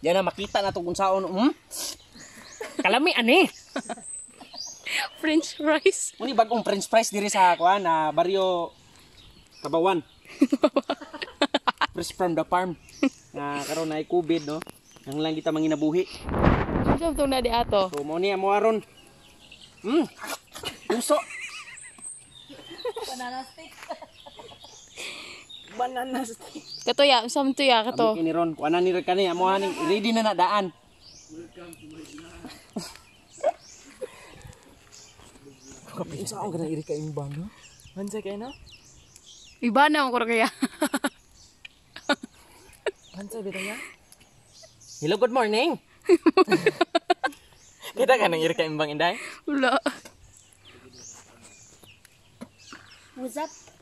Yan na makita na to kung saon. Mm? Kalami ani. French fries. Muni bagong French fries diri sa kuan na barrio Tabawan. Fresh from the farm. Na karon na COVID no. Ang lang kita manginabuhi. Sab to na di ato. So mo ni amo aron. Mm. Uso. Banana stick bananas. Kato ya, usam to ya kato. Abi kini ron, kuana ni rekani amo haning ready na na daan. Kapin sa ang ganairi ka imong bangga. Mansa kay na? Iba na ko kaya. Mansa bitanya. Hello, good morning. Kita kan irika ka imbang inday? Wala. What's up?